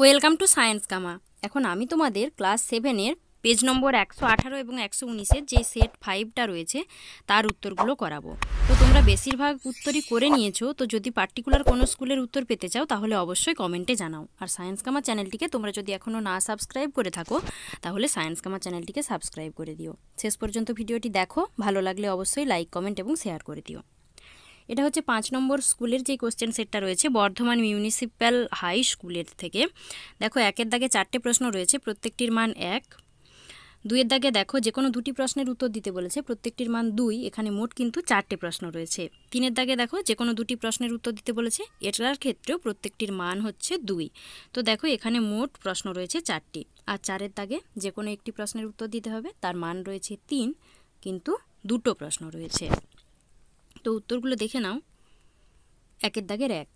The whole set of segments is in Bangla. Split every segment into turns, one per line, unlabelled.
ওয়েলকাম টু সায়েন্স কামা এখন আমি তোমাদের ক্লাস সেভেনের পেজ নম্বর একশো আঠারো এবং একশো উনিশের যে সেট ফাইভটা রয়েছে তার উত্তরগুলো করাবো তো তোমরা বেশিরভাগ উত্তরই করে নিয়েছো তো যদি পার্টিকুলার কোনো স্কুলের উত্তর পেতে চাও তাহলে অবশ্যই কমেন্টে জানাও আর সায়েন্স কামা চ্যানেলটিকে তোমরা যদি এখনও না সাবস্ক্রাইব করে থাকো তাহলে সায়েন্স কামা চ্যানেলটিকে সাবস্ক্রাইব করে দিও শেষ পর্যন্ত ভিডিওটি দেখো ভালো লাগলে অবশ্যই লাইক কমেন্ট এবং শেয়ার করে দিও এটা হচ্ছে পাঁচ নম্বর স্কুলের যে কোয়েশ্চেন সেটটা রয়েছে বর্ধমান মিউনিসিপ্যাল হাই স্কুলের থেকে দেখো একের দাগে চারটে প্রশ্ন রয়েছে প্রত্যেকটির মান এক দুইয়ের দাগে দেখো যে কোনো দুটি প্রশ্নের উত্তর দিতে বলেছে প্রত্যেকটির মান দুই এখানে মোট কিন্তু চারটে প্রশ্ন রয়েছে তিনের দাগে দেখো যে কোনো দুটি প্রশ্নের উত্তর দিতে বলেছে এটার ক্ষেত্রেও প্রত্যেকটির মান হচ্ছে দুই তো দেখো এখানে মোট প্রশ্ন রয়েছে চারটি আর চারের দাগে যে কোনো একটি প্রশ্নের উত্তর দিতে হবে তার মান রয়েছে তিন কিন্তু দুটো প্রশ্ন রয়েছে তো উত্তরগুলো দেখে নাও একের দাগের এক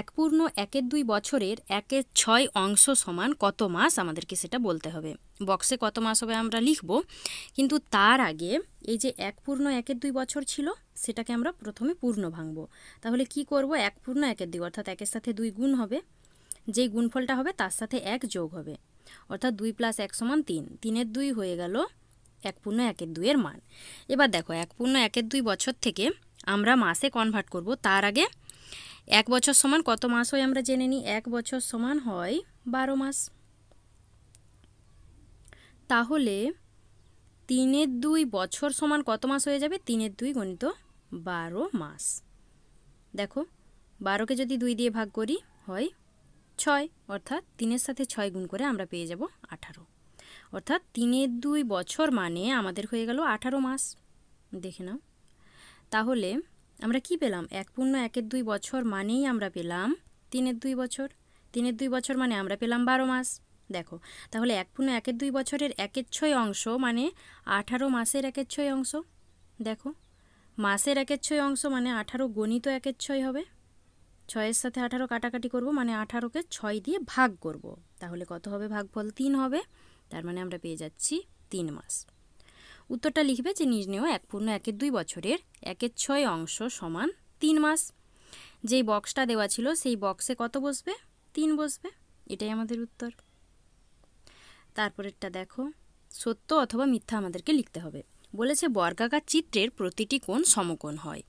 এক পূর্ণ একের দুই বছরের একের ছয় অংশ সমান কত মাস আমাদেরকে সেটা বলতে হবে বক্সে কত মাস হবে আমরা লিখব কিন্তু তার আগে এই যে এক পূর্ণ একের দুই বছর ছিল সেটাকে আমরা প্রথমে পূর্ণ ভাঙব তাহলে কি করব এক পূর্ণ একের দুই অর্থাৎ একের সাথে দুই গুণ হবে যেই গুণফলটা হবে তার সাথে এক যোগ হবে অর্থাৎ দুই প্লাস এক সমান তিন তিনের দুই হয়ে গেল এক পূর্ণ একের দুইয়ের মান এবার দেখো এক পূর্ণ একের দুই বছর থেকে আমরা মাসে কনভার্ট করব তার আগে এক বছর সমান কত মাস হয় আমরা জেনে নিই এক বছর সমান হয় বারো মাস তাহলে তিনের দুই বছর সমান কত মাস হয়ে যাবে তিনের দুই গণিত বারো মাস দেখো বারোকে যদি দুই দিয়ে ভাগ করি হয় ছয় অর্থাৎ তিনের সাথে ছয় গুণ করে আমরা পেয়ে যাব আঠারো অর্থাৎ তিনের দুই বছর মানে আমাদের হয়ে গেল আঠারো মাস দেখে নাও তাহলে আমরা কি পেলাম এক পূর্ণ একের দুই বছর মানেই আমরা পেলাম তিনের দুই বছর তিনের দুই বছর মানে আমরা পেলাম বারো মাস দেখো তাহলে এক পূর্ণ একের দুই বছরের একের ছয় অংশ মানে আঠারো মাসের একের ছয় অংশ দেখো মাসের একের ছয় অংশ মানে আঠারো গণিত একের ছয় হবে ছয়ের সাথে আঠারো কাটাকাটি করব মানে আঠারোকে ছয় দিয়ে ভাগ করব তাহলে কত হবে ভাগফল তিন হবে তার মানে আমরা পেয়ে যাচ্ছি তিন মাস উত্তরটা লিখবে যে নিজ নেওয়া এক পূর্ণ একের দুই বছরের একের ছয় অংশ সমান তিন মাস যেই বক্সটা দেওয়া ছিল সেই বক্সে কত বসবে তিন বসবে এটাই আমাদের উত্তর তারপরেরটা দেখো সত্য অথবা মিথ্যা আমাদেরকে লিখতে হবে বলেছে বর্গাকার চিত্রের প্রতিটি কোণ সমকোণ হয়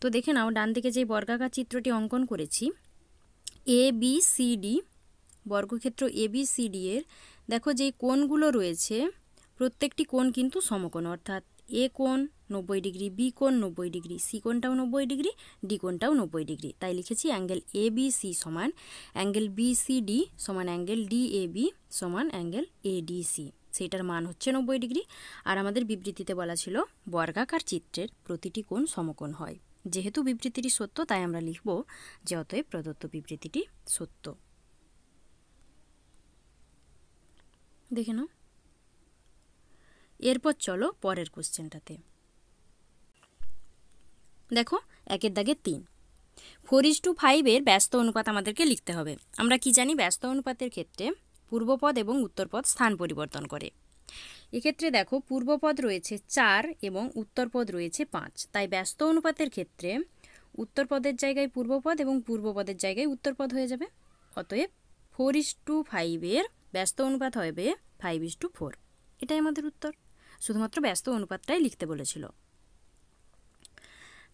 তো দেখে নাও ডান দিকে যে বর্গাকার চিত্রটি অঙ্কন করেছি এ বি সি ডি বর্গক্ষেত্র এ বি সি ডি এর দেখো যেই কোণগুলো রয়েছে প্রত্যেকটি কোণ কিন্তু সমকোণ অর্থাৎ এ কোণ নব্বই ডিগ্রি বি কোণ নব্বই ডিগ্রি সি কোণটাও নব্বই ডিগ্রি ডি কোণটাও নব্বই ডিগ্রি তাই লিখেছি অ্যাঙ্গেল এ বি সি সমান অ্যাঙ্গেল বি সি ডি সমান অ্যাঙ্গেল ডি এ বি সমান অ্যাঙ্গেল এ ডি সি সেটার মান হচ্ছে নব্বই ডিগ্রি আর আমাদের বিবৃতিতে বলা ছিল বর্গাকার চিত্রের প্রতিটি কোণ সমকোণ হয় যেহেতু বিবৃতিটি সত্য তাই আমরা লিখব যে অতএব প্রদত্ত বিবৃতিটি সত্য দেখে নাও এরপর চলো পরের কোশ্চেনটাতে দেখো একের দাগে তিন ফোর ইস টু ফাইভের ব্যস্ত অনুপাত আমাদেরকে লিখতে হবে আমরা কি জানি ব্যস্ত অনুপাতের ক্ষেত্রে পূর্বপদ এবং উত্তরপদ স্থান পরিবর্তন করে এক্ষেত্রে দেখো পূর্বপদ রয়েছে চার এবং উত্তরপদ রয়েছে পাঁচ তাই ব্যস্ত অনুপাতের ক্ষেত্রে উত্তরপদের জায়গায় পূর্বপদ এবং পূর্বপদের জায়গায় উত্তরপদ হয়ে যাবে অতএব ফোর ইস টু ফাইভের ব্যস্ত অনুপাত হবে ফাইভ ইস টু ফোর এটাই আমাদের উত্তর শুধুমাত্র ব্যস্ত অনুপাতটাই লিখতে বলেছিল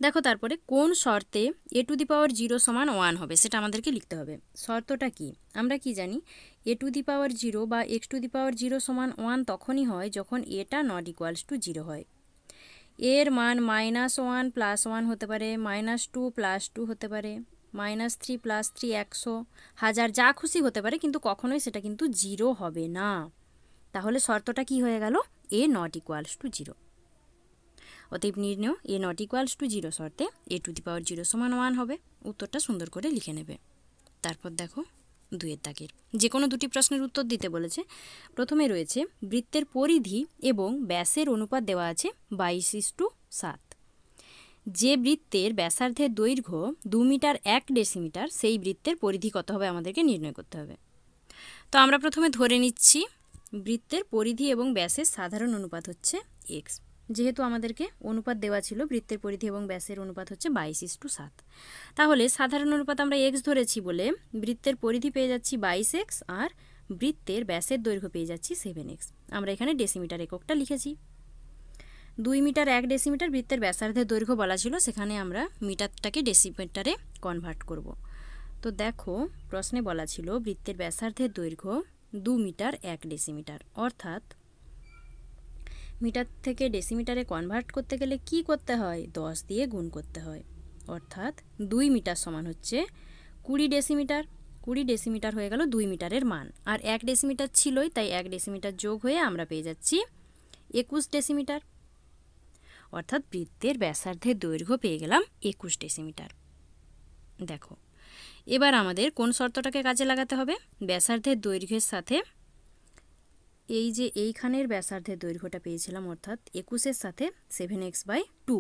দেখো তারপরে কোন শর্তে A to the power zero সমান ওয়ান হবে সেটা আমাদেরকে লিখতে হবে শর্তটা কি আমরা কি জানি A to the power zero বা X to the power zero সমান ওয়ান তখনই হয় যখন এটা নট ইকুয়ালস টু জিরো হয় এর মান মাইনাস ওয়ান প্লাস ওয়ান হতে পারে মাইনাস টু প্লাস টু হতে পারে মাইনাস থ্রি প্লাস থ্রি একশো হাজার যা খুশি হতে পারে কিন্তু কখনোই সেটা কিন্তু জিরো হবে না তাহলে শর্তটা কি হয়ে গেল A not equals to zero অতএব নির্ণয় A not equals to zero শর্তে A to the power zero সমান ওয়ান হবে উত্তরটা সুন্দর করে লিখে নেবে তারপর দেখো দুয়ের দাগের যে কোনো দুটি প্রশ্নের উত্তর দিতে বলেছে প্রথমে রয়েছে বৃত্তের পরিধি এবং ব্যাসের অনুপাত দেওয়া আছে বাইশ ইস টু সাত যে বৃত্তের ব্যাসার্ধের দৈর্ঘ্য দু মিটার এক ডেসিমিটার সেই বৃত্তের পরিধি কত হবে আমাদেরকে নির্ণয় করতে হবে তো আমরা প্রথমে ধরে নিচ্ছি বৃত্তের পরিধি এবং ব্যাসের সাধারণ অনুপাত হচ্ছে এক্স যেহেতু আমাদেরকে অনুপাত দেওয়া ছিল বৃত্তের পরিধি এবং ব্যাসের অনুপাত হচ্ছে বাইশ ইস টু সাত তাহলে সাধারণ অনুপাত আমরা এক্স ধরেছি বলে বৃত্তের পরিধি পেয়ে যাচ্ছি বাইশ এক্স আর বৃত্তের ব্যাসের দৈর্ঘ্য পেয়ে যাচ্ছি সেভেন এক্স আমরা এখানে ডেসিমিটার এককটা লিখেছি দুই মিটার এক ডেসিমিটার বৃত্তের ব্যাসার্ধের দৈর্ঘ্য বলা ছিল সেখানে আমরা মিটারটাকে ডেসিমিটারে কনভার্ট করব। তো দেখো প্রশ্নে বলা ছিল বৃত্তের ব্যাসার্ধের দৈর্ঘ্য দু মিটার এক ডেসিমিটার অর্থাৎ মিটার থেকে ডেসিমিটারে কনভার্ট করতে গেলে কি করতে হয় দশ দিয়ে গুণ করতে হয় অর্থাৎ দুই মিটার সমান হচ্ছে কুড়ি ডেসিমিটার কুড়ি ডেসিমিটার হয়ে গেল দুই মিটারের মান আর এক ডেসিমিটার ছিলই তাই এক ডেসিমিটার যোগ হয়ে আমরা পেয়ে যাচ্ছি একুশ ডেসিমিটার অর্থাৎ বৃত্তের ব্যাসার্ধের দৈর্ঘ্য পেয়ে গেলাম একুশ ডেসিমিটার দেখো এবার আমাদের কোন শর্তটাকে কাজে লাগাতে হবে ব্যাসার্ধের দৈর্ঘ্যের সাথে এই যে এইখানের ব্যাসার্ধের দৈর্ঘ্যটা পেয়েছিলাম অর্থাৎ একুশের সাথে সেভেন এক্স বাই টু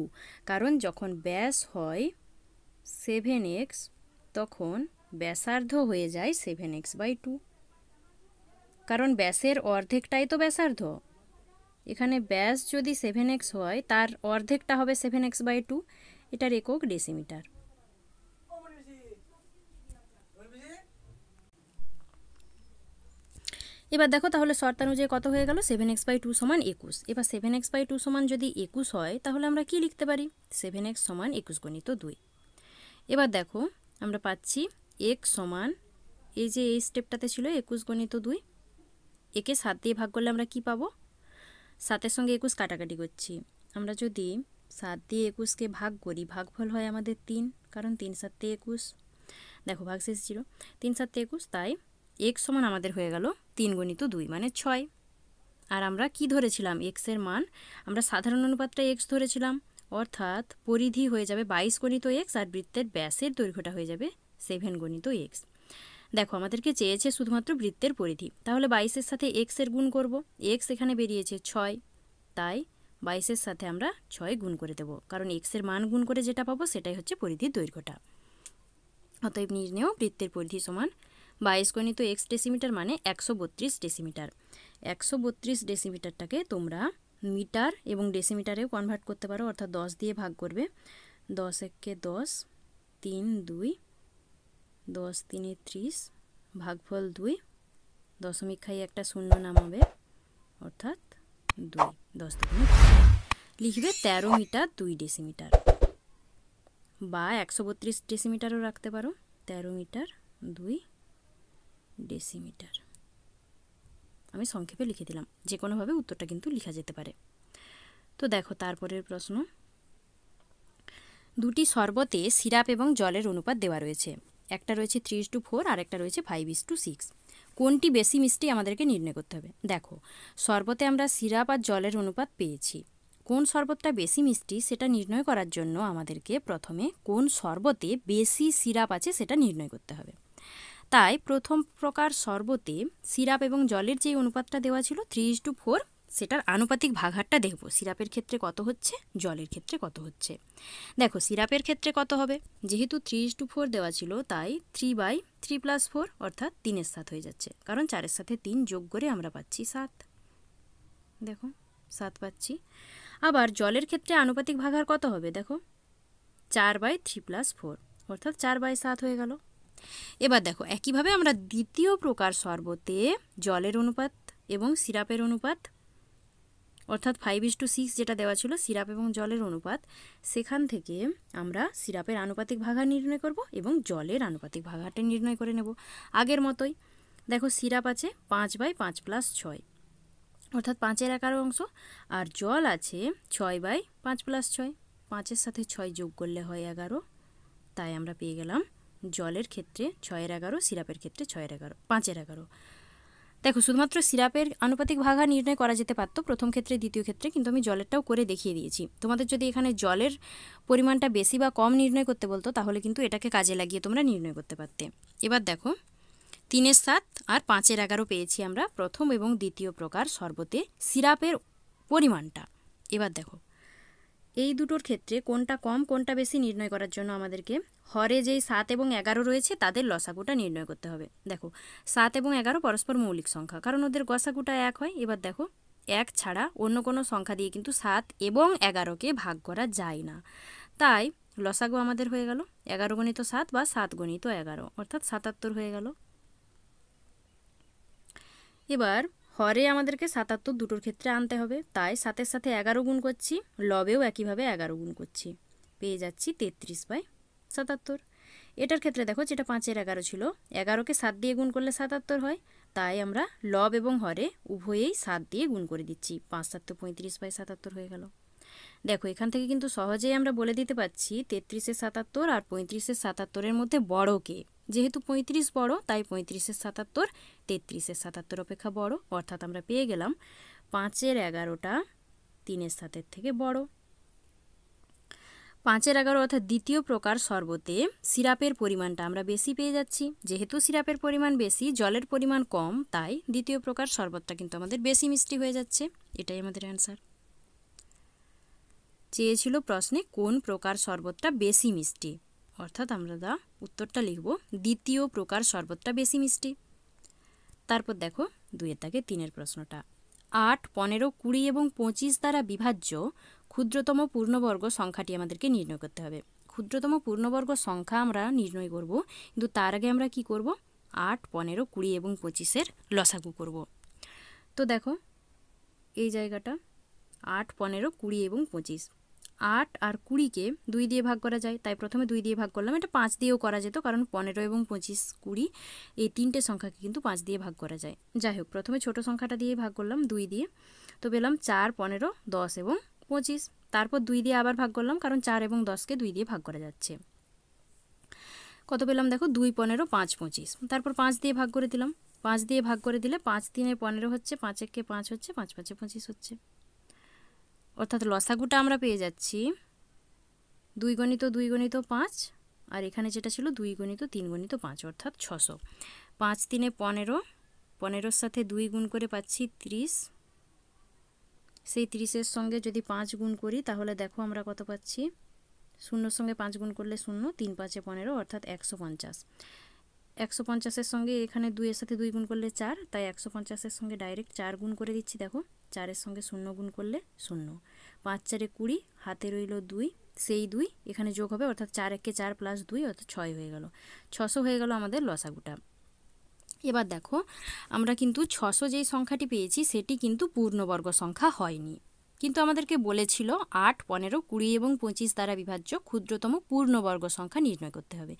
কারণ যখন ব্যাস হয় সেভেন এক্স তখন ব্যাসার্ধ হয়ে যায় সেভেন এক্স বাই টু কারণ ব্যাসের অর্ধেকটাই তো ব্যাসার্ধ এখানে ব্যাস যদি সেভেন এক্স হয় তার অর্ধেকটা হবে সেভেন এক্স বাই টু এটার একক ডেসিমিটার এবার দেখো তাহলে শর্তানুযায়ী কত হয়ে গেল সেভেন এক্স বাই টু সমান একুশ এবার সেভেন এক্স বাই টু সমান যদি একুশ হয় তাহলে আমরা কি লিখতে পারি সেভেন এক্স সমান একুশ গণিত দুই এবার দেখো আমরা পাচ্ছি এক সমান এই যে এই স্টেপটাতে ছিল একুশ গণিত দুই একে সাত দিয়ে ভাগ করলে আমরা কি পাবো সাতের সঙ্গে একুশ কাটাকাটি করছি আমরা যদি সাত দিয়ে একুশকে ভাগ করি ভাগফল হয় আমাদের তিন কারণ তিন সাতে একুশ দেখো ভাগ শেষ জিরো তিন সাতে একুশ তাই এক সমান আমাদের হয়ে গেল তিন গণিত দুই মানে ছয় আর আমরা কি ধরেছিলাম এক্সের মান আমরা সাধারণ অনুপাতটা এক্স ধরেছিলাম অর্থাৎ পরিধি হয়ে যাবে বাইশ গণিত এক্স আর বৃত্তের ব্যাসের দৈর্ঘ্যটা হয়ে যাবে সেভেন গণিত এক্স দেখো আমাদেরকে চেয়েছে শুধুমাত্র বৃত্তের পরিধি তাহলে বাইশের সাথে এক্সের গুণ করব এক্স এখানে বেরিয়েছে ছয় তাই বাইশের সাথে আমরা ছয় গুণ করে দেব কারণ এক্সের মান গুণ করে যেটা পাবো সেটাই হচ্ছে পরিধির দৈর্ঘ্যটা অতএব নির্ণেয় বৃত্তের পরিধি সমান বাইশ গণিত এক্স ডেসিমিটার মানে একশো বত্রিশ ডেসিমিটার একশো বত্রিশ ডেসিমিটারটাকে তোমরা মিটার এবং ডেসিমিটারেও কনভার্ট করতে পারো অর্থাৎ দশ দিয়ে ভাগ করবে দশ একে দশ তিন দুই দশ তিনে ত্রিশ ভাগফল দুই দশমিক খাই একটা শূন্য নামাবে অর্থাৎ দুই দশ দশমিক লিখবে তেরো মিটার দুই ডেসিমিটার বা একশো বত্রিশ ডেসিমিটারও রাখতে পারো তেরো মিটার দুই ডেসিমিটার আমি সংক্ষেপে লিখে দিলাম যে কোনোভাবে উত্তরটা কিন্তু লেখা যেতে পারে তো দেখো তারপরের প্রশ্ন দুটি শরবতে সিরাপ এবং জলের অনুপাত দেওয়া রয়েছে একটা রয়েছে থ্রি টু ফোর আর একটা রয়েছে ফাইভ ইস টু সিক্স কোনটি বেশি মিষ্টি আমাদেরকে নির্ণয় করতে হবে দেখো শরবতে আমরা সিরাপ আর জলের অনুপাত পেয়েছি কোন শরবতটা বেশি মিষ্টি সেটা নির্ণয় করার জন্য আমাদেরকে প্রথমে কোন শরবতে বেশি সিরাপ আছে সেটা নির্ণয় করতে হবে তাই প্রথম প্রকার শরবতে সিরাপ এবং জলের যে অনুপাতটা দেওয়া ছিল থ্রি ইস টু ফোর সেটার আনুপাতিক ভাগহারটা দেখব সিরাপের ক্ষেত্রে কত হচ্ছে জলের ক্ষেত্রে কত হচ্ছে দেখো সিরাপের ক্ষেত্রে কত হবে যেহেতু থ্রি টু ফোর দেওয়া ছিল তাই three by three plus four অর্থাৎ তিনের সাত হয়ে যাচ্ছে কারণ চারের সাথে তিন যোগ করে আমরা পাচ্ছি সাত দেখো সাত পাচ্ছি আবার জলের ক্ষেত্রে আনুপাতিক ভাগহার কত হবে দেখো চার বাই থ্রি প্লাস ফোর অর্থাৎ চার বাই সাত হয়ে গেল এবার দেখো একইভাবে আমরা দ্বিতীয় প্রকার শরবতে জলের অনুপাত এবং সিরাপের অনুপাত অর্থাৎ ফাইভ ইস টু সিক্স যেটা দেওয়া ছিল সিরাপ এবং জলের অনুপাত সেখান থেকে আমরা সিরাপের আনুপাতিক ভাগা নির্ণয় করব এবং জলের আনুপাতিক ভাগাটা নির্ণয় করে নেব আগের মতোই দেখো সিরাপ আছে পাঁচ বাই পাঁচ প্লাস ছয় অর্থাৎ পাঁচের এগারো অংশ আর জল আছে ছয় বাই পাঁচ প্লাস ছয় পাঁচের সাথে ছয় যোগ করলে হয় এগারো তাই আমরা পেয়ে গেলাম জলের ক্ষেত্রে ছয়ের এগারো সিরাপের ক্ষেত্রে ছয়ের এগারো পাঁচের এগারো দেখো শুধুমাত্র সিরাপের আনুপাতিক ভাগা নির্ণয় করা যেতে পারত প্রথম ক্ষেত্রে দ্বিতীয় ক্ষেত্রে কিন্তু আমি জলেরটাও করে দেখিয়ে দিয়েছি তোমাদের যদি এখানে জলের পরিমাণটা বেশি বা কম নির্ণয় করতে বলতো তাহলে কিন্তু এটাকে কাজে লাগিয়ে তোমরা নির্ণয় করতে পারতে এবার দেখো তিনের সাত আর পাঁচের এগারো পেয়েছি আমরা প্রথম এবং দ্বিতীয় প্রকার শরবতে সিরাপের পরিমাণটা এবার দেখো এই দুটোর ক্ষেত্রে কোনটা কম কোনটা বেশি নির্ণয় করার জন্য আমাদেরকে হরে যেই সাত এবং এগারো রয়েছে তাদের লসাগুটা নির্ণয় করতে হবে দেখো সাত এবং এগারো পরস্পর মৌলিক সংখ্যা কারণ ওদের গসাগুটা এক হয় এবার দেখো এক ছাড়া অন্য কোনো সংখ্যা দিয়ে কিন্তু সাত এবং এগারোকে ভাগ করা যায় না তাই লসাগু আমাদের হয়ে গেল এগারো গণিত সাত বা সাত গণিত এগারো অর্থাৎ সাতাত্তর হয়ে গেল এবার হরে আমাদেরকে সাতাত্তর দুটোর ক্ষেত্রে আনতে হবে তাই সাতের সাথে এগারো গুণ করছি লবেও একইভাবে এগারো গুণ করছি পেয়ে যাচ্ছি তেত্রিশ বাই সাতাত্তর এটার ক্ষেত্রে দেখো যেটা পাঁচের এগারো ছিল এগারোকে সাত দিয়ে গুণ করলে সাতাত্তর হয় তাই আমরা লব এবং হরে উভয়েই সাত দিয়ে গুণ করে দিচ্ছি পাঁচ সাতটা পঁয়ত্রিশ বাই সাতাত্তর হয়ে গেল দেখো এখান থেকে কিন্তু সহজেই আমরা বলে দিতে পারছি তেত্রিশের সাতাত্তর আর পঁয়ত্রিশের সাতাত্তরের মধ্যে বড় কে যেহেতু পঁয়ত্রিশ বড় তাই পঁয়ত্রিশের সাতাত্তর তেত্রিশের সাতাত্তর অপেক্ষা বড় অর্থাৎ আমরা পেয়ে গেলাম পাঁচের এগারোটা তিনের সাতের থেকে বড় পাঁচের এগারো অর্থাৎ দ্বিতীয় প্রকার শরবতে সিরাপের পরিমাণটা আমরা বেশি পেয়ে যাচ্ছি যেহেতু সিরাপের পরিমাণ বেশি জলের পরিমাণ কম তাই দ্বিতীয় প্রকার শরবতটা কিন্তু আমাদের বেশি মিষ্টি হয়ে যাচ্ছে এটাই আমাদের অ্যান্সার চেয়েছিল প্রশ্নে কোন প্রকার শরবতটা বেশি মিষ্টি অর্থাৎ আমরা দা উত্তরটা লিখব দ্বিতীয় প্রকার শরবতটা বেশি মিষ্টি তারপর দেখো দুয়ের তাকে তিনের প্রশ্নটা আট পনেরো কুড়ি এবং পঁচিশ দ্বারা বিভাজ্য ক্ষুদ্রতম পূর্ণবর্গ সংখ্যাটি আমাদেরকে নির্ণয় করতে হবে ক্ষুদ্রতম পূর্ণবর্গ সংখ্যা আমরা নির্ণয় করব কিন্তু তার আগে আমরা কি করব আট পনেরো কুড়ি এবং পঁচিশের লসাগু করব তো দেখো এই জায়গাটা আট পনেরো কুড়ি এবং পঁচিশ আট আর কুড়িকে দুই দিয়ে ভাগ করা যায় তাই প্রথমে দুই দিয়ে ভাগ করলাম এটা পাঁচ দিয়েও করা যেত কারণ পনেরো এবং পঁচিশ কুড়ি এই তিনটে সংখ্যাকে কিন্তু পাঁচ দিয়ে ভাগ করা যায় যাই হোক প্রথমে ছোট সংখ্যাটা দিয়ে ভাগ করলাম দুই দিয়ে তো পেলাম চার পনেরো দশ এবং পঁচিশ তারপর দুই দিয়ে আবার ভাগ করলাম কারণ চার এবং দশকে দুই দিয়ে ভাগ করা যাচ্ছে কত পেলাম দেখো দুই পনেরো পাঁচ পঁচিশ তারপর পাঁচ দিয়ে ভাগ করে দিলাম পাঁচ দিয়ে ভাগ করে দিলে পাঁচ দিনে পনেরো হচ্ছে পাঁচ একে পাঁচ হচ্ছে পাঁচ পাঁচে পঁচিশ হচ্ছে অর্থাৎ লসাগুটা আমরা পেয়ে যাচ্ছি দুই গণিত দুই গণিত পাঁচ আর এখানে যেটা ছিল দুই গণিত তিন গণিত পাঁচ অর্থাৎ ছশো পাঁচ তিনে পনেরো পনেরোর সাথে দুই গুণ করে পাচ্ছি ত্রিশ সেই ত্রিশের সঙ্গে যদি পাঁচ গুণ করি তাহলে দেখো আমরা কত পাচ্ছি শূন্যর সঙ্গে পাঁচ গুণ করলে শূন্য তিন পাঁচে পনেরো অর্থাৎ একশো পঞ্চাশ একশো পঞ্চাশের সঙ্গে এখানে দুইয়ের সাথে দুই গুণ করলে চার তাই একশো পঞ্চাশের সঙ্গে ডাইরেক্ট চার গুণ করে দিচ্ছি দেখো চারের সঙ্গে শূন্য গুণ করলে শূন্য পাঁচ চারে কুড়ি হাতে রইল দুই সেই দুই এখানে যোগ হবে অর্থাৎ চার একে চার প্লাস দুই অর্থাৎ ছয় হয়ে গেল ছশো হয়ে গেল আমাদের লসাগুটা এবার দেখো আমরা কিন্তু ছশো যেই সংখ্যাটি পেয়েছি সেটি কিন্তু পূর্ণবর্গ সংখ্যা হয়নি কিন্তু আমাদেরকে বলেছিল আট পনেরো কুড়ি এবং পঁচিশ দ্বারা বিভাজ্য ক্ষুদ্রতম পূর্ণবর্গ সংখ্যা নির্ণয় করতে হবে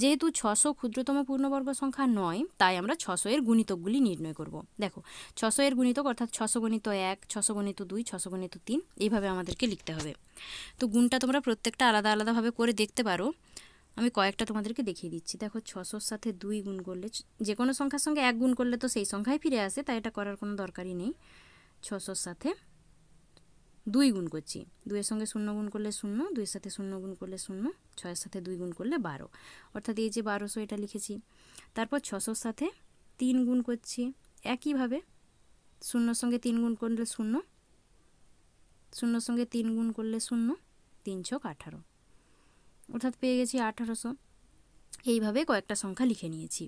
যেহেতু ছশো ক্ষুদ্রতম পূর্ণবর্গ সংখ্যা নয় তাই আমরা ছশো এর গুণিতকগুলি নির্ণয় করব দেখো ছশো এর গুণিতক অর্থাৎ ছশো গণিত এক ছশো গণিত দুই ছশো গণিত তিন এইভাবে আমাদেরকে লিখতে হবে তো গুণটা তোমরা প্রত্যেকটা আলাদা আলাদাভাবে করে দেখতে পারো আমি কয়েকটা তোমাদেরকে দেখিয়ে দিচ্ছি দেখো ছশোর সাথে দুই গুণ করলে যে কোনো সংখ্যার সঙ্গে এক গুণ করলে তো সেই সংখ্যায় ফিরে আসে তাই এটা করার কোনো দরকারই নেই ছশোর সাথে দুই গুণ করছি দুইয়ের সঙ্গে শূন্য গুণ করলে শূন্য দুইয়ের সাথে শূন্য গুণ করলে শূন্য ছয়ের সাথে দুই গুণ করলে বারো অর্থাৎ এই যে বারোশো এটা লিখেছি তারপর ছশোর সাথে তিন গুণ করছি একইভাবে শূন্যর সঙ্গে তিন গুণ করলে শূন্য শূন্যর সঙ্গে তিন গুণ করলে শূন্য তিন ছক আঠারো অর্থাৎ পেয়ে গেছি আঠারোশো এইভাবে কয়েকটা সংখ্যা লিখে নিয়েছি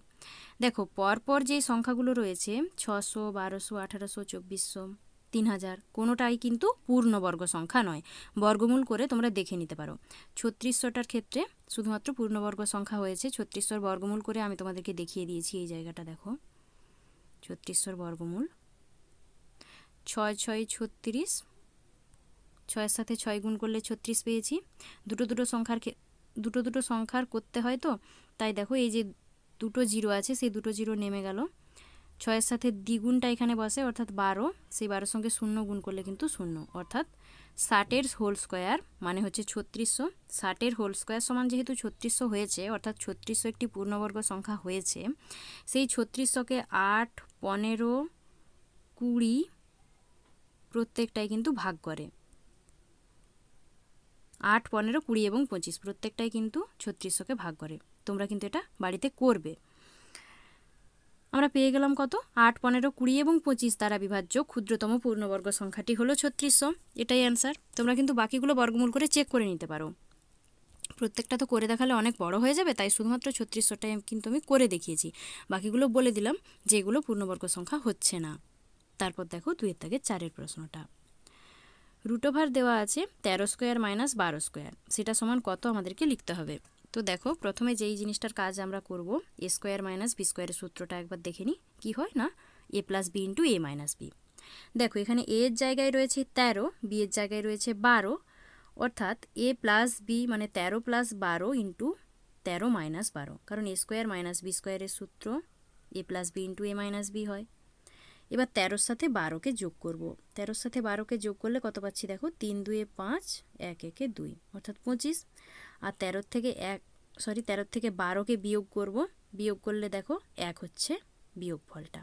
দেখো পরপর যে সংখ্যাগুলো রয়েছে ছশো বারোশো আঠারোশো চব্বিশশো তিন হাজার কোনোটাই কিন্তু পূর্ণবর্গ সংখ্যা নয় বর্গমূল করে তোমরা দেখে নিতে পারো ছত্রিশশোটার ক্ষেত্রে শুধুমাত্র পূর্ণবর্গ সংখ্যা হয়েছে ছত্রিশশোর বর্গমূল করে আমি তোমাদেরকে দেখিয়ে দিয়েছি এই জায়গাটা দেখো ছত্রিশশোর বর্গমূল ছয় ছয় ছত্রিশ ছয়ের সাথে ছয় গুণ করলে ছত্রিশ পেয়েছি দুটো দুটো সংখ্যার দুটো দুটো সংখ্যার করতে হয় তো তাই দেখো এই যে দুটো জিরো আছে সেই দুটো জিরো নেমে গেল ছয়ের সাথে দ্বিগুণটা এখানে বসে অর্থাৎ বারো সেই বারোর সঙ্গে শূন্য গুণ করলে কিন্তু শূন্য অর্থাৎ ষাটের হোল স্কোয়ার মানে হচ্ছে ছত্রিশশো ষাটের হোল স্কোয়ার সমান যেহেতু ছত্রিশশো হয়েছে অর্থাৎ ছত্রিশশো একটি পূর্ণবর্গ সংখ্যা হয়েছে সেই ছত্রিশশোকে আট পনেরো কুড়ি প্রত্যেকটাই কিন্তু ভাগ করে আট পনেরো কুড়ি এবং পঁচিশ প্রত্যেকটাই কিন্তু ছত্রিশশোকে ভাগ করে তোমরা কিন্তু এটা বাড়িতে করবে আমরা পেয়ে গেলাম কত আট পনেরো কুড়ি এবং পঁচিশ তারা বিভাজ্য ক্ষুদ্রতম পূর্ণবর্গ সংখ্যাটি হলো ছত্রিশশো এটাই অ্যান্সার তোমরা কিন্তু বাকিগুলো বর্গমূল করে চেক করে নিতে পারো প্রত্যেকটা তো করে দেখালে অনেক বড় হয়ে যাবে তাই শুধুমাত্র ছত্রিশশোটাই কিন্তু আমি করে দেখিয়েছি বাকিগুলো বলে দিলাম যে এগুলো পূর্ণবর্গ সংখ্যা হচ্ছে না তারপর দেখো দুয়ের থেকে চারের প্রশ্নটা রুট দেওয়া আছে তেরো স্কোয়ার মাইনাস বারো স্কোয়ার সেটা সমান কত আমাদেরকে লিখতে হবে তো দেখো প্রথমে যেই জিনিসটার কাজ আমরা করব এ স্কোয়ার মাইনাস বি স্কোয়ারের সূত্রটা একবার দেখে নিই কী হয় না A plus B into A minus B দেখো এখানে এ এর জায়গায় রয়েছে তেরো বি এর জায়গায় রয়েছে বারো অর্থাৎ এ প্লাস বি মানে তেরো প্লাস বারো ইন্টু তেরো মাইনাস বারো কারণ এ স্কোয়ার মাইনাস বি স্কোয়ারের সূত্র A plus B into A minus B হয় এবার তেরোর সাথে বারোকে যোগ করব। তেরোর সাথে বারোকে যোগ করলে কত পাচ্ছি দেখো তিন দুয়ে পাঁচ এক একে দুই অর্থাৎ পঁচিশ আর তেরো থেকে এক সরি তেরো থেকে বারোকে বিয়োগ করব বিয়োগ করলে দেখো এক হচ্ছে বিয়োগ ফলটা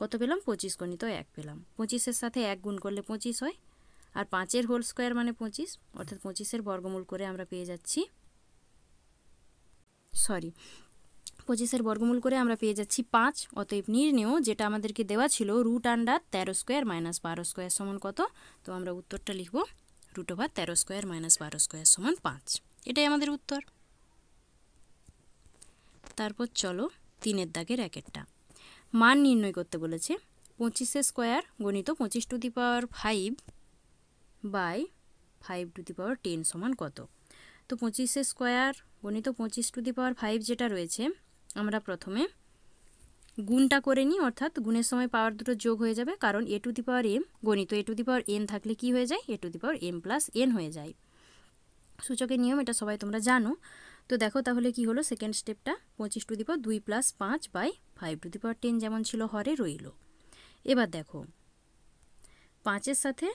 কত পেলাম পঁচিশ গণিত এক পেলাম পঁচিশের সাথে এক গুণ করলে পঁচিশ হয় আর পাঁচের হোল স্কোয়ার মানে পঁচিশ অর্থাৎ পঁচিশের বর্গমূল করে আমরা পেয়ে যাচ্ছি সরি পঁচিশের বর্গমূল করে আমরা পেয়ে যাচ্ছি পাঁচ অতএব নির্ণেয় যেটা আমাদেরকে দেওয়া ছিল রুট আন্ডার তেরো স্কোয়ার মাইনাস বারো স্কোয়ার সমান কত তো আমরা উত্তরটা লিখব রুট ওভার তেরো স্কোয়ার মাইনাস বারো স্কোয়ার সমান পাঁচ এটাই আমাদের উত্তর তারপর চলো তিনের দাগের র্যাকেটটা মান নির্ণয় করতে বলেছে পঁচিশে স্কোয়ার গণিত পঁচিশ to the power five by five to the power ten সমান কত তো পঁচিশে স্কোয়ার গণিত পঁচিশ টু দি পাওয়ার ফাইভ যেটা রয়েছে আমরা প্রথমে গুণটা করে নিই অর্থাৎ গুণের সময় পাওয়ার দুটো যোগ হয়ে যাবে কারণ এ টু দি পাওয়ার এম গণিত এ টু দি পাওয়ার এন থাকলে কি হয়ে যায় A to the power M plus N হয়ে যায় সূচকের নিয়ম এটা সবাই তোমরা জানো তো দেখো তাহলে কি হলো সেকেন্ড স্টেপটা পঁচিশ টু দি পাওয়ার দুই প্লাস পাঁচ by five to the power ten যেমন ছিল হরে রইল এবার দেখো পাঁচের সাথে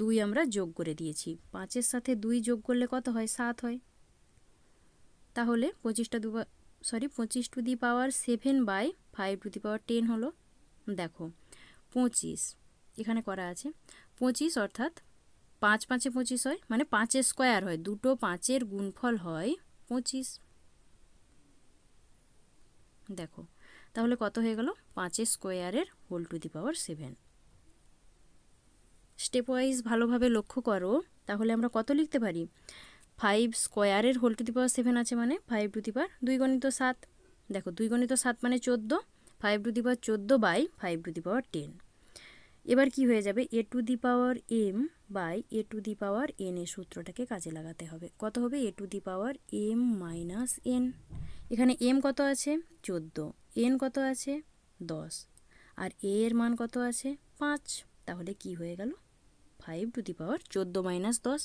দুই আমরা যোগ করে দিয়েছি পাঁচের সাথে দুই যোগ করলে কত হয় সাত হয় তাহলে পঁচিশটা দু সরি পঁচিশ to the power seven by five to the power ten হলো দেখো পঁচিশ এখানে করা আছে পঁচিশ অর্থাৎ পাঁচ পাঁচে পঁচিশ হয় মানে পাঁচের স্কোয়ার হয় দুটো পাঁচের গুণফল হয় পঁচিশ দেখো তাহলে কত হয়ে গেল পাঁচের স্কোয়ারের whole to the power seven step wise ভালোভাবে লক্ষ্য করো তাহলে আমরা কত লিখতে পারি ফাইভ স্কোয়ারের whole to the power seven আছে মানে ফাইভ টু দি পাওয়ার দুই গণিত সাত দেখো দুই গণিত সাত মানে চোদ্দো ফাইভ টু দি পাওয়ার চোদ্দো by five to the power ten এবার কি হয়ে যাবে A to the power M by A to the power N এ সূত্রটাকে কাজে লাগাতে হবে কত হবে A to the power M minus N এখানে এম কত আছে চোদ্দো এন কত আছে দশ আর এ এর মান কত আছে পাঁচ তাহলে কি হয়ে গেল ফাইভ টু দি পাওয়ার চোদ্দো মাইনাস দশ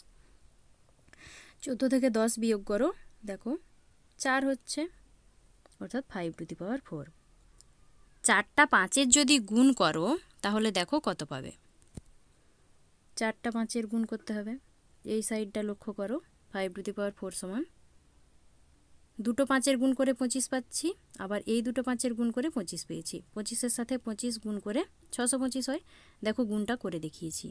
চোদ্দো থেকে দশ বিয়োগ করো দেখো চার হচ্ছে অর্থাৎ five to the power four চারটা পাঁচের যদি গুণ করো তাহলে দেখো কত পাবে চারটা পাঁচের গুণ করতে হবে এই সাইডটা লক্ষ্য করো five to the power four সমান দুটো পাঁচের গুণ করে পঁচিশ পাচ্ছি আবার এই দুটো পাঁচের গুণ করে পঁচিশ পেয়েছি পঁচিশের সাথে পঁচিশ গুণ করে ছশো পঁচিশ হয় দেখো গুণটা করে দেখিয়েছি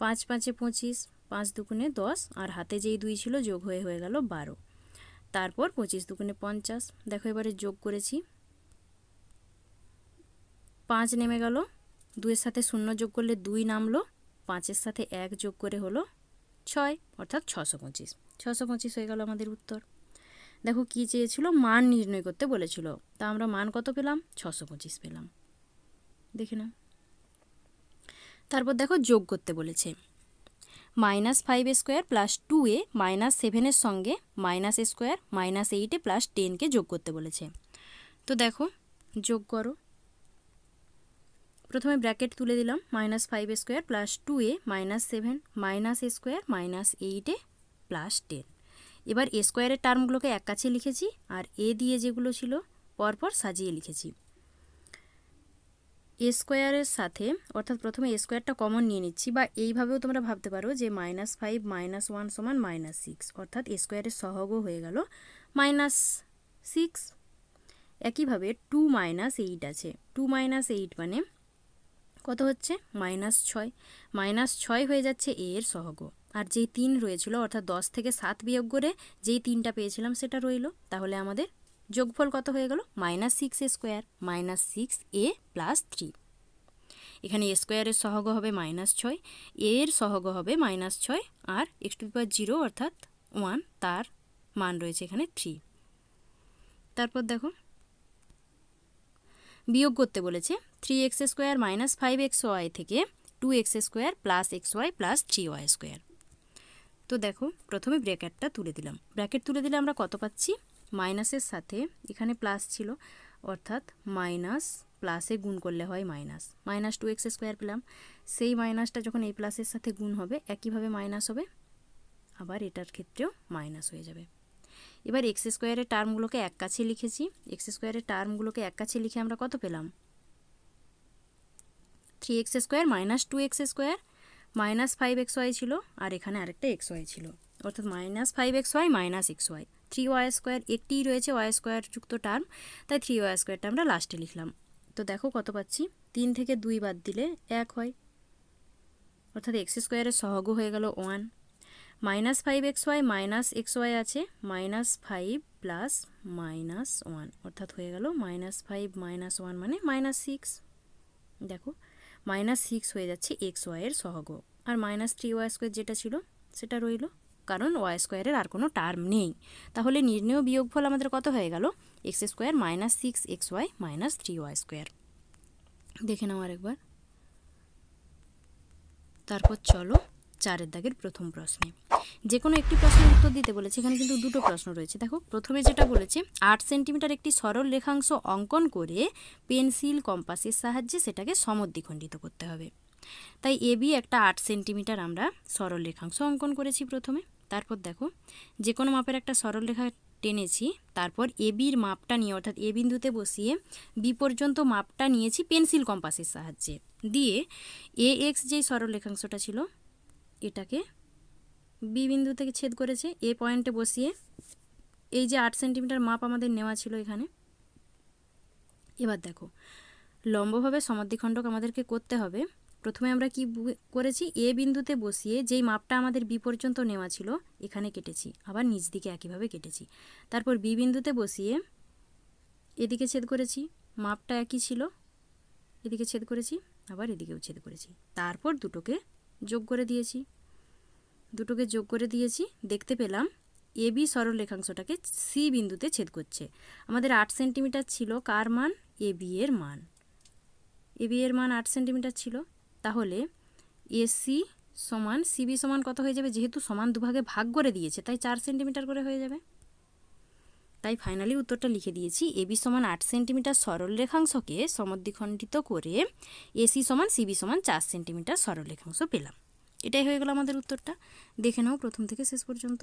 পাঁচ পাঁচে পঁচিশ পাঁচ দুগুণে দশ আর হাতে যেই দুই ছিল যোগ হয়ে হয়ে গেল বারো তারপর পঁচিশ দুগুণে পঞ্চাশ দেখো এবারে যোগ করেছি পাঁচ নেমে গেল দুয়ের সাথে শূন্য যোগ করলে দুই নামলো পাঁচের সাথে এক যোগ করে হলো ছয় অর্থাৎ ছশো পঁচিশ ছশো পঁচিশ হয়ে গেল আমাদের উত্তর দেখো কি চেয়েছিল মান নির্ণয় করতে বলেছিল তা আমরা মান কত পেলাম ছশো পঁচিশ পেলাম দেখে না তারপর দেখো যোগ করতে বলেছে minus five square plus two A minus সেভেনের সঙ্গে মাইনাস স্কোয়ার মাইনাস এইটে প্লাস টেনকে যোগ করতে বলেছে তো দেখো যোগ করো প্রথমে ব্র্যাকেট তুলে দিলাম minus five square plus two A minus seven minus square minus eight A plus ten এবার এ স্কোয়ারের টার্মগুলোকে এক কাছে লিখেছি আর এ দিয়ে যেগুলো ছিল পরপর সাজিয়ে লিখেছি এ স্কোয়ারের সাথে অর্থাৎ প্রথমে এ স্কোয়ারটা কমন নিয়ে নিচ্ছি বা এইভাবেও তোমরা ভাবতে পারো যে মাইনাস ফাইভ মাইনাস ওয়ান সমান মাইনাস সিক্স অর্থাৎ এ স্কোয়ারের সহগও হয়ে গেল মাইনাস সিক্স একইভাবে টু মাইনাস এইট আছে টু মাইনাস এইট মানে কত হচ্ছে মাইনাস ছয় মাইনাস ছয় হয়ে যাচ্ছে এ এর সহগ আর যেই তিন রয়েছিল অর্থাৎ দশ থেকে সাত বিয়োগ করে যেই তিনটা পেয়েছিলাম সেটা রইল তাহলে আমাদের যোগফল কত হয়ে গেল minus six A square minus six A plus three এখানে এ স্কোয়ারের সহগ হবে মাইনাস ছয় এ এর সহগ হবে মাইনাস ছয় আর এক্স টু পাওয়ার জিরো অর্থাৎ ওয়ান তার মান রয়েছে এখানে থ্রি তারপর দেখো বিয়োগ করতে বলেছে three X square minus five X Y থেকে two X square plus X Y plus three Y square তো দেখো প্রথমে ব্র্যাকেটটা তুলে দিলাম ব্র্যাকেট তুলে দিলে আমরা কত পাচ্ছি মাইনাসের সাথে এখানে প্লাস ছিল অর্থাৎ মাইনাস প্লাসে গুণ করলে হয় minus minus two X square পেলাম সেই মাইনাসটা যখন এই প্লাসের সাথে গুণ হবে একইভাবে মাইনাস হবে আবার এটার ক্ষেত্রেও মাইনাস হয়ে যাবে এবার এক্স স্কোয়ারের টার্মগুলোকে এক কাছে লিখেছি এক্স স্কোয়ারের টার্মগুলোকে এক কাছে লিখে আমরা কত পেলাম three X square minus two X square minus five X Y ছিল আর এখানে আরেকটা এক্স ওয়াই ছিল অর্থাৎ minus five X Y minus X Y three Y square একটি রয়েছে ওয়াই স্কোয়ার যুক্ত টার্ম তাই থ্রি ওয়াই স্কোয়ারটা আমরা লাস্টে লিখলাম তো দেখো কত পাচ্ছি তিন থেকে দুই বাদ দিলে এক হয় অর্থাৎ এক্স স্কোয়ারের সহগ হয়ে গেল one minus five X Y minus X Y আছে minus five plus minus one অর্থাৎ হয়ে গেল মাইনাস ফাইভ মাইনাস ওয়ান মানে মাইনাস সিক্স দেখো মাইনাস সিক্স হয়ে যাচ্ছে এক্স ওয়াইয়ের সহগ আর মাইনাস থ্রি ওয়াই স্কোয়ার যেটা ছিল সেটা রইল কারণ ওয়াই স্কোয়ারের আর কোনো টার্ম নেই তাহলে নির্ণয় বিয়োগফল আমাদের কত হয়ে গেল X square minus six X Y minus three Y square দেখে নাও আরেকবার তারপর চলো চারের দাগের প্রথম প্রশ্নে যে কোনো একটি প্রশ্নের উত্তর দিতে বলেছে এখানে কিন্তু দুটো প্রশ্ন রয়েছে দেখো প্রথমে যেটা বলেছে আট সেন্টিমিটার একটি সরল রেখাংশ অঙ্কন করে পেন্সিল কম্পাসের সাহায্যে সেটাকে সমদ্বিখণ্ডিত করতে হবে তাই এ বি একটা আট সেন্টিমিটার আমরা সরল রেখাংশ অঙ্কন করেছি প্রথমে তারপর দেখো যে কোনো মাপের একটা সরল রেখা টেনেছি তারপর এ বির মাপটা নিয়ে অর্থাৎ এ বিন্দুতে বসিয়ে বি পর্যন্ত মাপটা নিয়েছি পেন্সিল কম্পাসের সাহায্যে দিয়ে এ এক্স যেই সরল রেখাংশটা ছিল এটাকে বি বিন্দু থেকে ছেদ করেছে এ পয়েন্টে বসিয়ে এই যে আট সেন্টিমিটার মাপ আমাদের নেওয়া ছিল এখানে এবার দেখো লম্বভাবে সমাধিখণ্ডক আমাদেরকে করতে হবে প্রথমে আমরা কি করেছি এ বিন্দুতে বসিয়ে যেই মাপটা আমাদের বি পর্যন্ত নেওয়া ছিল এখানে কেটেছি আবার নিচ দিকে একইভাবে কেটেছি তারপর বি বিন্দুতে বসিয়ে এদিকে ছেদ করেছি মাপটা একই ছিল এদিকে ছেদ করেছি আবার এদিকেও ছেদ করেছি তারপর দুটোকে যোগ করে দিয়েছি দুটোকে যোগ করে দিয়েছি দেখতে পেলাম এবি সরল রেখাংশটাকে সি বিন্দুতে ছেদ করছে আমাদের আট সেন্টিমিটার ছিল কার মান এবি এর মান এবি এর মান আট সেন্টিমিটার ছিল তাহলে এসি সমান সিবি সমান কত হয়ে যাবে যেহেতু সমান দুভাগে ভাগ করে দিয়েছে তাই চার সেন্টিমিটার করে হয়ে যাবে তাই ফাইনালি উত্তরটা লিখে দিয়েছি এবি সমান আট সেন্টিমিটার সরল রেখাংশকে সমদ্বিখণ্ডিত করে এসি সমান সিবি সমান চার সেন্টিমিটার সরল রেখাংশ পেলাম এটাই হয়ে গেল আমাদের উত্তরটা দেখে নাও প্রথম থেকে শেষ পর্যন্ত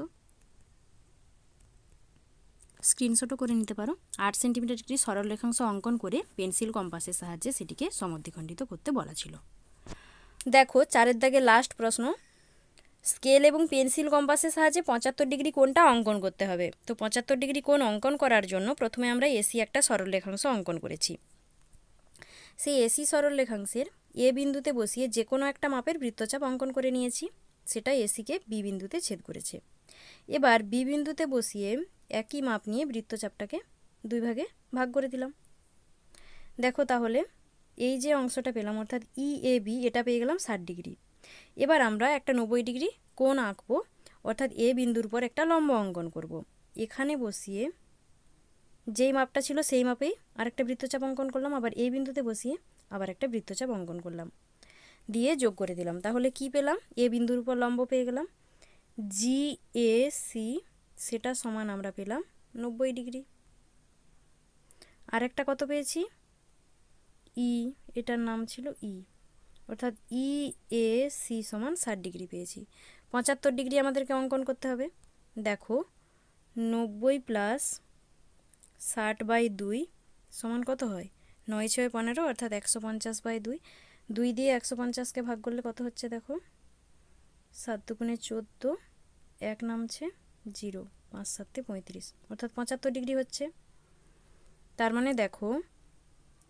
স্ক্রিনশটও করে নিতে পারো আট সেন্টিমিটার একটি সরলরেখাংশ অঙ্কন করে পেন্সিল কম্পাসের সাহায্যে সেটিকে সমদ্বিখণ্ডিত করতে বলা ছিল দেখো চারের দাগে লাস্ট প্রশ্ন স্কেল এবং পেন্সিল কম্পাসের সাহায্যে পঁচাত্তর ডিগ্রি কোনটা অঙ্কন করতে হবে তো পঁচাত্তর ডিগ্রি কোন অঙ্কন করার জন্য প্রথমে আমরা এসি একটা সরলরেখাংশ অঙ্কন করেছি সেই এসি সরলরেখাংশের এ বিন্দুতে বসিয়ে যে কোনো একটা মাপের বৃত্তচাপ অঙ্কন করে নিয়েছি সেটা এসিকে বি বিন্দুতে ছেদ করেছে এবার বি বিন্দুতে বসিয়ে একই মাপ নিয়ে বৃত্তচাপটাকে দুই ভাগে ভাগ করে দিলাম দেখো তাহলে এই যে অংশটা পেলাম অর্থাৎ ই এ বি এটা পেয়ে গেলাম ষাট ডিগ্রি এবার আমরা একটা নব্বই ডিগ্রি কোণ আঁকবো অর্থাৎ এ বিন্দুর পর একটা লম্ব অঙ্কন করব। এখানে বসিয়ে যেই মাপটা ছিল সেই মাপেই আরেকটা বৃত্তচাপ অঙ্কন করলাম আবার এই বিন্দুতে বসিয়ে আবার একটা বৃত্তচাপ অঙ্কন করলাম দিয়ে যোগ করে দিলাম তাহলে কি পেলাম এ বিন্দুর উপর লম্ব পেয়ে গেলাম জি এ সি সেটা সমান আমরা পেলাম নব্বই ডিগ্রি আর একটা কত পেয়েছি ই e, এটার নাম ছিল ই e। অর্থাৎ ই এ সি সমান ষাট ডিগ্রি পেয়েছি পঁচাত্তর ডিগ্রি আমাদেরকে অঙ্কন করতে হবে দেখো নব্বই প্লাস ষাট বাই দুই সমান কত হয় নয় ছয় পনেরো অর্থাৎ একশো পঞ্চাশ বাই দুই দুই দিয়ে একশো পঞ্চাশকে ভাগ করলে কত হচ্ছে দেখো সাত দুগুণে চোদ্দো এক নামছে জিরো পাঁচ সাতে পঁয়ত্রিশ অর্থাৎ পঁচাত্তর ডিগ্রি হচ্ছে তার মানে দেখো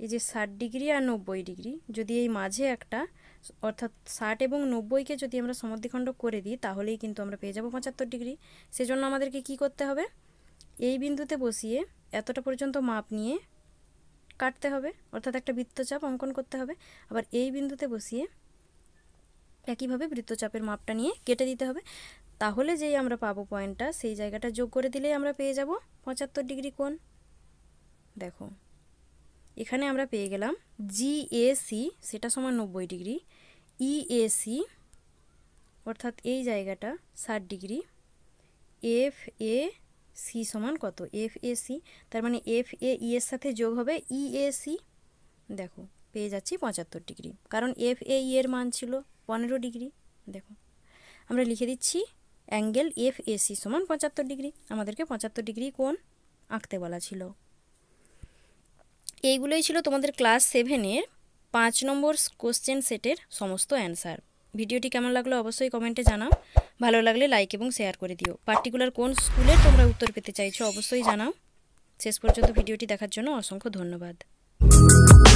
এই যে ষাট ডিগ্রি আর নব্বই ডিগ্রি যদি এই মাঝে একটা অর্থাৎ ষাট এবং নব্বইকে যদি আমরা সমদ্বিখণ্ড করে দিই তাহলেই কিন্তু আমরা পেয়ে যাব পঁচাত্তর ডিগ্রি সেজন্য আমাদেরকে কি করতে হবে এই বিন্দুতে বসিয়ে এতটা পর্যন্ত মাপ নিয়ে কাটতে হবে অর্থাৎ একটা বৃত্তচাপ অঙ্কন করতে হবে আবার এই বিন্দুতে বসিয়ে একইভাবে বৃত্তচাপের মাপটা নিয়ে কেটে দিতে হবে তাহলে যেই আমরা পাবো পয়েন্টটা সেই জায়গাটা যোগ করে দিলেই আমরা পেয়ে যাব পঁচাত্তর ডিগ্রি কোণ দেখো এখানে আমরা পেয়ে গেলাম জিএসি সেটা সমান নব্বই ডিগ্রি ইএসি e অর্থাৎ এই জায়গাটা ষাট ডিগ্রি এফ এ সি সমান কত এফ এ সি তার মানে এফ এ ই এর সাথে যোগ হবে ই এ সি দেখো পেয়ে যাচ্ছি পঁচাত্তর ডিগ্রি কারণ এফ এ ই এর মান ছিল পনেরো ডিগ্রি দেখো আমরা লিখে দিচ্ছি অ্যাঙ্গেল এফ এ সি সমান পঁচাত্তর ডিগ্রি আমাদেরকে পঁচাত্তর ডিগ্রি কোন আঁকতে বলা ছিল এইগুলোই ছিল তোমাদের ক্লাস সেভেনের পাঁচ নম্বর কোশ্চেন সেটের সমস্ত অ্যান্সার ভিডিওটি কেমন লাগলো অবশ্যই কমেন্টে জানাও ভালো লাগলে লাইক এবং শেয়ার করে দিও পার্টিকুলার কোন স্কুলে তোমরা উত্তর পেতে চাইছো অবশ্যই জানাও শেষ পর্যন্ত ভিডিওটি দেখার জন্য অসংখ্য ধন্যবাদ